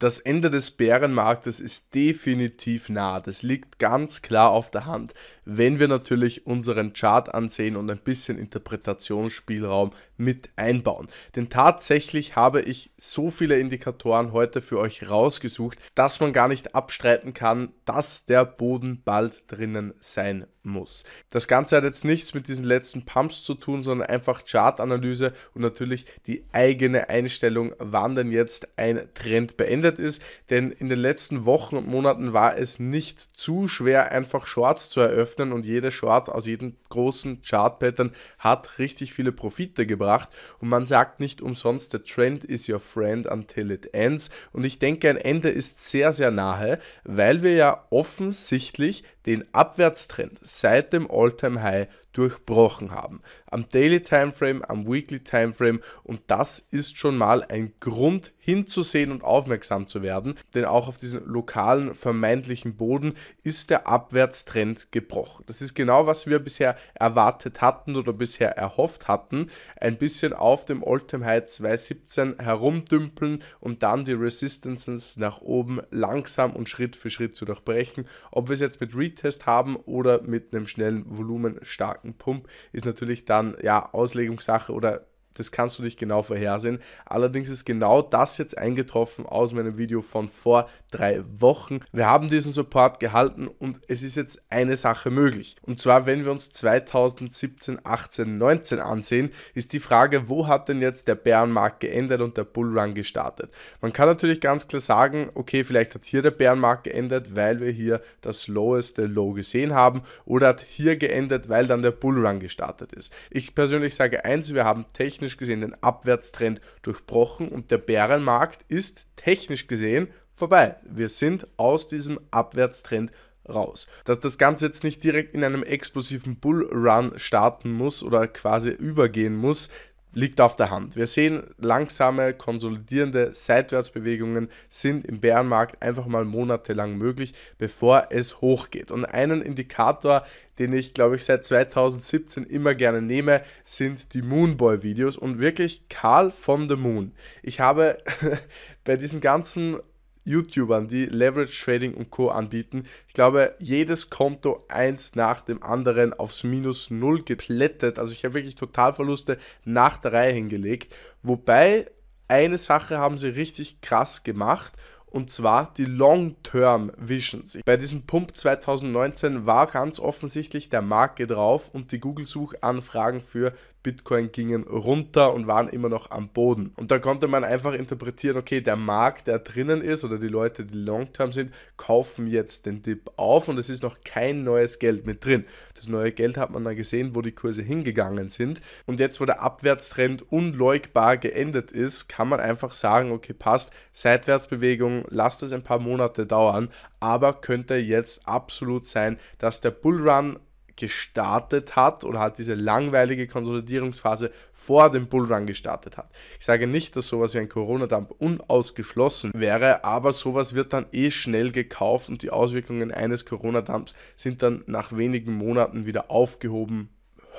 Das Ende des Bärenmarktes ist definitiv nah. Das liegt ganz klar auf der Hand, wenn wir natürlich unseren Chart ansehen und ein bisschen Interpretationsspielraum mit einbauen. Denn tatsächlich habe ich so viele Indikatoren heute für euch rausgesucht, dass man gar nicht abstreiten kann, dass der Boden bald drinnen sein muss. Das Ganze hat jetzt nichts mit diesen letzten Pumps zu tun, sondern einfach Chartanalyse und natürlich die eigene Einstellung, wann denn jetzt ein Trend beendet ist. Denn in den letzten Wochen und Monaten war es nicht zu schwer, einfach Shorts zu eröffnen und jede Short aus jedem großen Chart-Pattern hat richtig viele Profite gebracht. Und man sagt nicht umsonst, der Trend is your friend until it ends. Und ich denke, ein Ende ist sehr, sehr nahe, weil wir ja offensichtlich den Abwärtstrend seit dem All-Time-High durchbrochen haben. Am Daily Timeframe, am Weekly Timeframe und das ist schon mal ein Grund hinzusehen und aufmerksam zu werden, denn auch auf diesem lokalen vermeintlichen Boden ist der Abwärtstrend gebrochen. Das ist genau, was wir bisher erwartet hatten oder bisher erhofft hatten. Ein bisschen auf dem All-Time High 217 herumdümpeln und dann die Resistances nach oben langsam und Schritt für Schritt zu durchbrechen. Ob wir es jetzt mit Retest haben oder mit einem schnellen Volumen stark Pump ist natürlich dann ja Auslegungssache oder das kannst du nicht genau vorhersehen. Allerdings ist genau das jetzt eingetroffen aus meinem Video von vor drei Wochen. Wir haben diesen Support gehalten und es ist jetzt eine Sache möglich. Und zwar, wenn wir uns 2017, 18, 19 ansehen, ist die Frage, wo hat denn jetzt der Bärenmarkt geändert und der Bullrun gestartet? Man kann natürlich ganz klar sagen, okay, vielleicht hat hier der Bärenmarkt geändert, weil wir hier das loweste Low gesehen haben oder hat hier geändert, weil dann der Bullrun gestartet ist. Ich persönlich sage eins, wir haben technisch technisch gesehen den Abwärtstrend durchbrochen und der Bärenmarkt ist technisch gesehen vorbei. Wir sind aus diesem Abwärtstrend raus. Dass das Ganze jetzt nicht direkt in einem explosiven Bullrun starten muss oder quasi übergehen muss, liegt auf der Hand. Wir sehen langsame, konsolidierende Seitwärtsbewegungen sind im Bärenmarkt einfach mal monatelang möglich, bevor es hochgeht. Und einen Indikator, den ich glaube ich seit 2017 immer gerne nehme, sind die Moonboy-Videos und wirklich Karl von the Moon. Ich habe bei diesen ganzen YouTubern, die Leverage Trading und Co. anbieten. Ich glaube, jedes Konto eins nach dem anderen aufs Minus Null geplättet. Also ich habe wirklich Totalverluste nach der Reihe hingelegt. Wobei eine Sache haben sie richtig krass gemacht und zwar die Long-Term Visions. Bei diesem Pump 2019 war ganz offensichtlich der Marke drauf und die Google-Suchanfragen für Bitcoin gingen runter und waren immer noch am Boden. Und da konnte man einfach interpretieren, okay, der Markt, der drinnen ist oder die Leute, die long-term sind, kaufen jetzt den Dip auf und es ist noch kein neues Geld mit drin. Das neue Geld hat man dann gesehen, wo die Kurse hingegangen sind. Und jetzt, wo der Abwärtstrend unleugbar geendet ist, kann man einfach sagen, okay, passt, Seitwärtsbewegung, lasst es ein paar Monate dauern, aber könnte jetzt absolut sein, dass der Bullrun gestartet hat oder halt diese langweilige Konsolidierungsphase vor dem Bullrun gestartet hat. Ich sage nicht, dass sowas wie ein Corona-Dump unausgeschlossen wäre, aber sowas wird dann eh schnell gekauft und die Auswirkungen eines Corona-Dumps sind dann nach wenigen Monaten wieder aufgehoben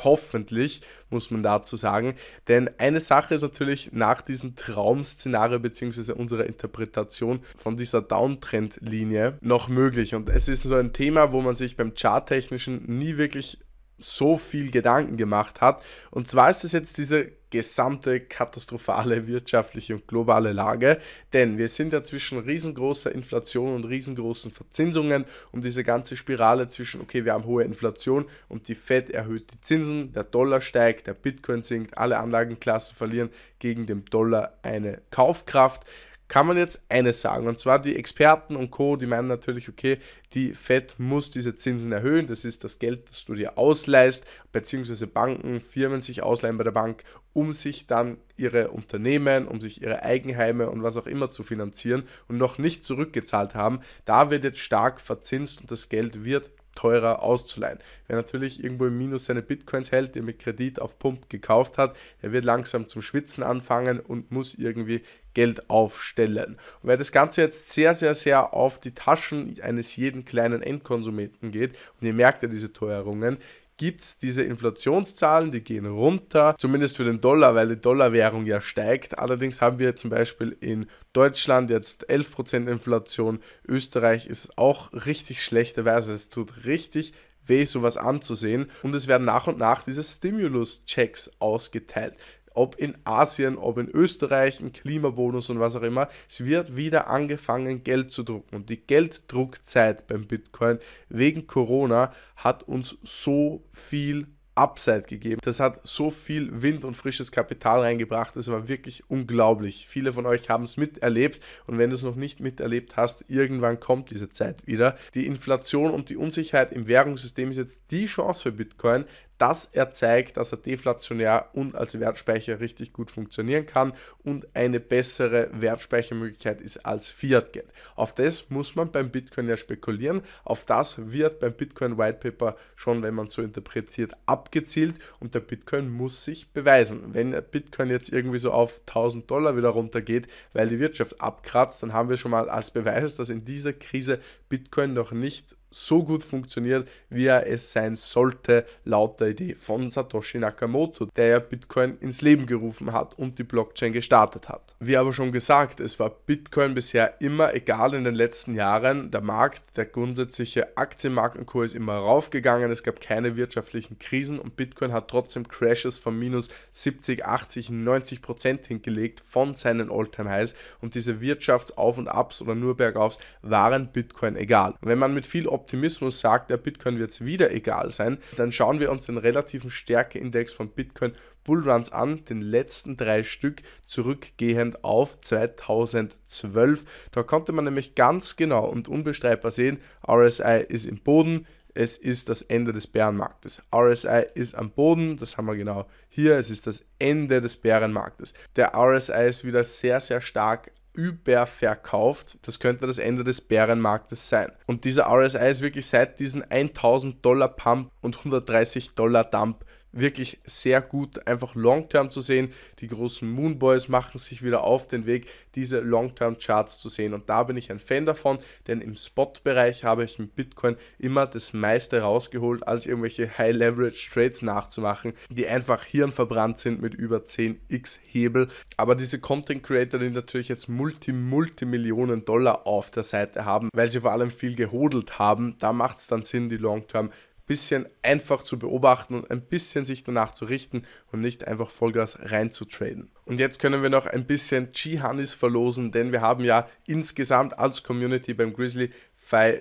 Hoffentlich, muss man dazu sagen. Denn eine Sache ist natürlich nach diesem Traum-Szenario bzw. unserer Interpretation von dieser Downtrend-Linie noch möglich. Und es ist so ein Thema, wo man sich beim Charttechnischen nie wirklich so viel Gedanken gemacht hat. Und zwar ist es jetzt diese gesamte katastrophale wirtschaftliche und globale Lage, denn wir sind ja zwischen riesengroßer Inflation und riesengroßen Verzinsungen und diese ganze Spirale zwischen, okay, wir haben hohe Inflation und die Fed erhöht die Zinsen, der Dollar steigt, der Bitcoin sinkt, alle Anlagenklassen verlieren gegen den Dollar eine Kaufkraft kann man jetzt eines sagen. Und zwar die Experten und Co., die meinen natürlich, okay, die FED muss diese Zinsen erhöhen. Das ist das Geld, das du dir ausleihst, beziehungsweise Banken, Firmen sich ausleihen bei der Bank, um sich dann ihre Unternehmen, um sich ihre Eigenheime und was auch immer zu finanzieren und noch nicht zurückgezahlt haben. Da wird jetzt stark verzinst und das Geld wird teurer auszuleihen. Wer natürlich irgendwo im Minus seine Bitcoins hält, der mit Kredit auf Pump gekauft hat, der wird langsam zum Schwitzen anfangen und muss irgendwie Geld aufstellen. Und weil das Ganze jetzt sehr, sehr, sehr auf die Taschen eines jeden kleinen Endkonsumenten geht und ihr merkt ja diese Teuerungen, gibt es diese Inflationszahlen, die gehen runter, zumindest für den Dollar, weil die Dollarwährung ja steigt. Allerdings haben wir zum Beispiel in Deutschland jetzt 11% Inflation, Österreich ist auch richtig schlechterweise, es tut richtig weh, sowas anzusehen. Und es werden nach und nach diese Stimulus-Checks ausgeteilt ob in Asien, ob in Österreich, im Klimabonus und was auch immer, es wird wieder angefangen, Geld zu drucken. Und die Gelddruckzeit beim Bitcoin wegen Corona hat uns so viel Upside gegeben. Das hat so viel Wind und frisches Kapital reingebracht. Es war wirklich unglaublich. Viele von euch haben es miterlebt und wenn du es noch nicht miterlebt hast, irgendwann kommt diese Zeit wieder. Die Inflation und die Unsicherheit im Währungssystem ist jetzt die Chance für Bitcoin, dass er zeigt, dass er deflationär und als Wertspeicher richtig gut funktionieren kann und eine bessere Wertspeichermöglichkeit ist als Fiat-Geld. Auf das muss man beim Bitcoin ja spekulieren. Auf das wird beim Bitcoin White Paper schon, wenn man so interpretiert, abgezielt und der Bitcoin muss sich beweisen. Wenn Bitcoin jetzt irgendwie so auf 1000 Dollar wieder runtergeht, weil die Wirtschaft abkratzt, dann haben wir schon mal als Beweis, dass in dieser Krise Bitcoin noch nicht so gut funktioniert, wie er es sein sollte, laut der Idee von Satoshi Nakamoto, der ja Bitcoin ins Leben gerufen hat und die Blockchain gestartet hat. Wie aber schon gesagt, es war Bitcoin bisher immer egal in den letzten Jahren. Der Markt, der grundsätzliche Aktienmarkenkurs ist immer raufgegangen, es gab keine wirtschaftlichen Krisen und Bitcoin hat trotzdem Crashes von minus 70, 80, 90 Prozent hingelegt von seinen All-Time-Highs und diese Wirtschaftsauf- und Ups oder nur Bergaufs waren Bitcoin egal. Wenn man mit viel Op Optimismus sagt, der Bitcoin wird es wieder egal sein, dann schauen wir uns den relativen Stärkeindex von Bitcoin Bullruns an, den letzten drei Stück zurückgehend auf 2012. Da konnte man nämlich ganz genau und unbestreitbar sehen, RSI ist im Boden, es ist das Ende des Bärenmarktes. RSI ist am Boden, das haben wir genau hier, es ist das Ende des Bärenmarktes. Der RSI ist wieder sehr, sehr stark überverkauft. Das könnte das Ende des Bärenmarktes sein. Und dieser RSI ist wirklich seit diesem 1000 Dollar Pump und 130 Dollar Dump wirklich sehr gut, einfach Long-Term zu sehen. Die großen Moonboys machen sich wieder auf den Weg, diese Long-Term-Charts zu sehen. Und da bin ich ein Fan davon, denn im Spot-Bereich habe ich im Bitcoin immer das meiste rausgeholt, als irgendwelche High-Leverage-Trades nachzumachen, die einfach hirnverbrannt sind mit über 10x Hebel. Aber diese Content-Creator, die natürlich jetzt multi multi millionen Dollar auf der Seite haben, weil sie vor allem viel gehodelt haben, da macht es dann Sinn, die Long-Term charts bisschen einfach zu beobachten und ein bisschen sich danach zu richten und nicht einfach Vollgas reinzutraden. Und jetzt können wir noch ein bisschen Chihanis verlosen, denn wir haben ja insgesamt als Community beim Grizzly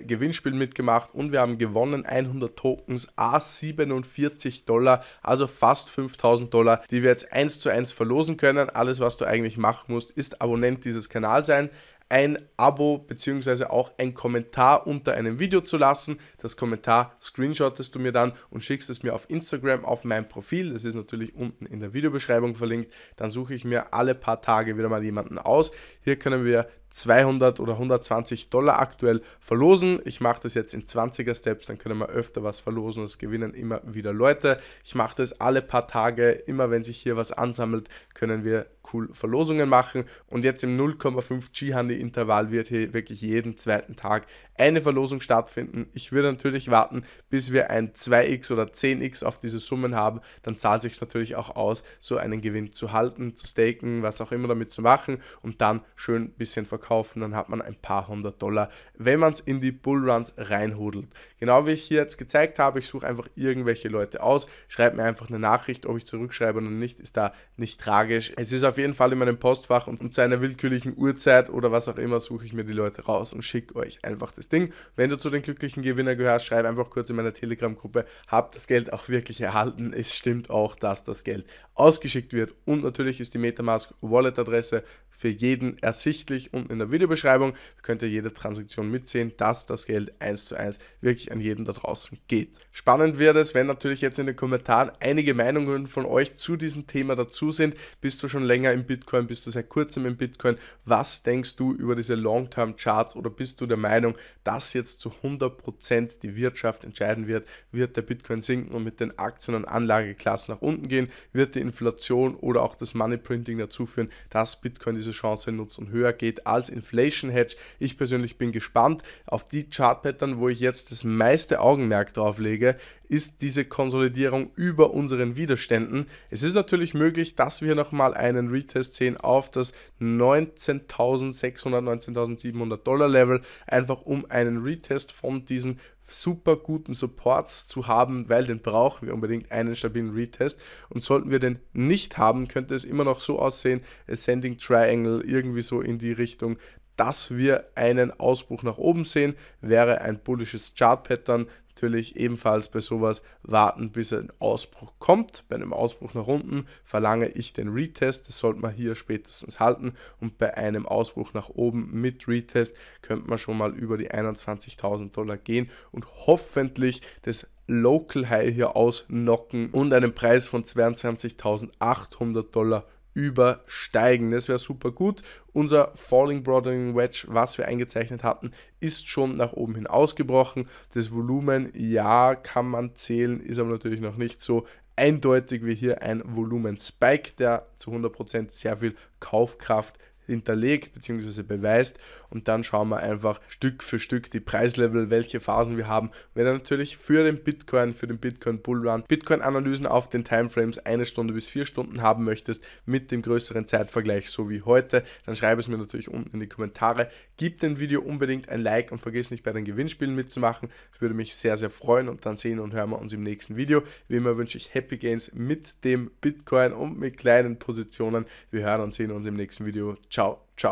Gewinnspiel mitgemacht und wir haben gewonnen 100 Tokens A47 Dollar, also fast 5000 Dollar, die wir jetzt eins zu eins verlosen können. Alles, was du eigentlich machen musst, ist Abonnent dieses Kanals sein, ein Abo bzw. auch ein Kommentar unter einem Video zu lassen. Das Kommentar screenshottest du mir dann und schickst es mir auf Instagram auf mein Profil. Das ist natürlich unten in der Videobeschreibung verlinkt. Dann suche ich mir alle paar Tage wieder mal jemanden aus. Hier können wir 200 oder 120 Dollar aktuell verlosen. Ich mache das jetzt in 20er Steps, dann können wir öfter was verlosen. Es gewinnen immer wieder Leute. Ich mache das alle paar Tage. Immer wenn sich hier was ansammelt, können wir cool Verlosungen machen. Und jetzt im 0,5 G-Handy-Intervall wird hier wirklich jeden zweiten Tag eine Verlosung stattfinden. Ich würde natürlich warten, bis wir ein 2x oder 10x auf diese Summen haben. Dann zahlt sich natürlich auch aus, so einen Gewinn zu halten, zu staken, was auch immer damit zu machen und dann schön ein bisschen verkaufen verkaufen, dann hat man ein paar hundert Dollar, wenn man es in die Bullruns reinhudelt. Genau wie ich hier jetzt gezeigt habe, ich suche einfach irgendwelche Leute aus, schreibe mir einfach eine Nachricht, ob ich zurückschreibe oder nicht, ist da nicht tragisch. Es ist auf jeden Fall in meinem Postfach und zu einer willkürlichen Uhrzeit oder was auch immer suche ich mir die Leute raus und schicke euch einfach das Ding. Wenn du zu den glücklichen Gewinner gehörst, schreib einfach kurz in meiner Telegram-Gruppe, habt das Geld auch wirklich erhalten. Es stimmt auch, dass das Geld ausgeschickt wird und natürlich ist die Metamask Wallet-Adresse für jeden ersichtlich und in der Videobeschreibung. Könnt ihr jede Transaktion mitsehen, dass das Geld eins zu eins wirklich an jeden da draußen geht. Spannend wird es, wenn natürlich jetzt in den Kommentaren einige Meinungen von euch zu diesem Thema dazu sind. Bist du schon länger im Bitcoin? Bist du seit kurzem im Bitcoin? Was denkst du über diese Long-Term-Charts oder bist du der Meinung, dass jetzt zu 100% die Wirtschaft entscheiden wird? Wird der Bitcoin sinken und mit den Aktien und Anlageklassen nach unten gehen? Wird die Inflation oder auch das Money Printing dazu führen, dass Bitcoin diese Chance nutzt und höher geht als als Inflation Hedge. Ich persönlich bin gespannt auf die Chart-Pattern, wo ich jetzt das meiste Augenmerk drauf lege, ist diese Konsolidierung über unseren Widerständen. Es ist natürlich möglich, dass wir nochmal einen Retest sehen auf das 19.600, 19.700 Dollar Level, einfach um einen Retest von diesen super guten Supports zu haben, weil den brauchen wir unbedingt einen stabilen Retest. Und sollten wir den nicht haben, könnte es immer noch so aussehen, Ascending Triangle irgendwie so in die Richtung, dass wir einen Ausbruch nach oben sehen, wäre ein bullisches Chart-Pattern, natürlich ebenfalls bei sowas warten, bis ein Ausbruch kommt. Bei einem Ausbruch nach unten verlange ich den Retest, das sollte man hier spätestens halten. Und bei einem Ausbruch nach oben mit Retest könnte man schon mal über die 21.000 Dollar gehen und hoffentlich das Local High hier ausnocken und einen Preis von 22.800 Dollar übersteigen. Das wäre super gut. Unser Falling Broadening Wedge, was wir eingezeichnet hatten, ist schon nach oben hin ausgebrochen. Das Volumen, ja, kann man zählen, ist aber natürlich noch nicht so eindeutig wie hier ein Volumen-Spike, der zu 100% sehr viel Kaufkraft hinterlegt bzw. beweist und dann schauen wir einfach Stück für Stück die Preislevel, welche Phasen wir haben. Wenn ihr natürlich für den Bitcoin, für den Bitcoin Bullrun, Bitcoin-Analysen auf den Timeframes eine Stunde bis vier Stunden haben möchtest mit dem größeren Zeitvergleich so wie heute, dann schreib es mir natürlich unten in die Kommentare. Gib dem Video unbedingt ein Like und vergiss nicht bei den Gewinnspielen mitzumachen. Ich würde mich sehr, sehr freuen und dann sehen und hören wir uns im nächsten Video. Wie immer wünsche ich Happy Gains mit dem Bitcoin und mit kleinen Positionen. Wir hören und sehen uns im nächsten Video. Ciao, ciao.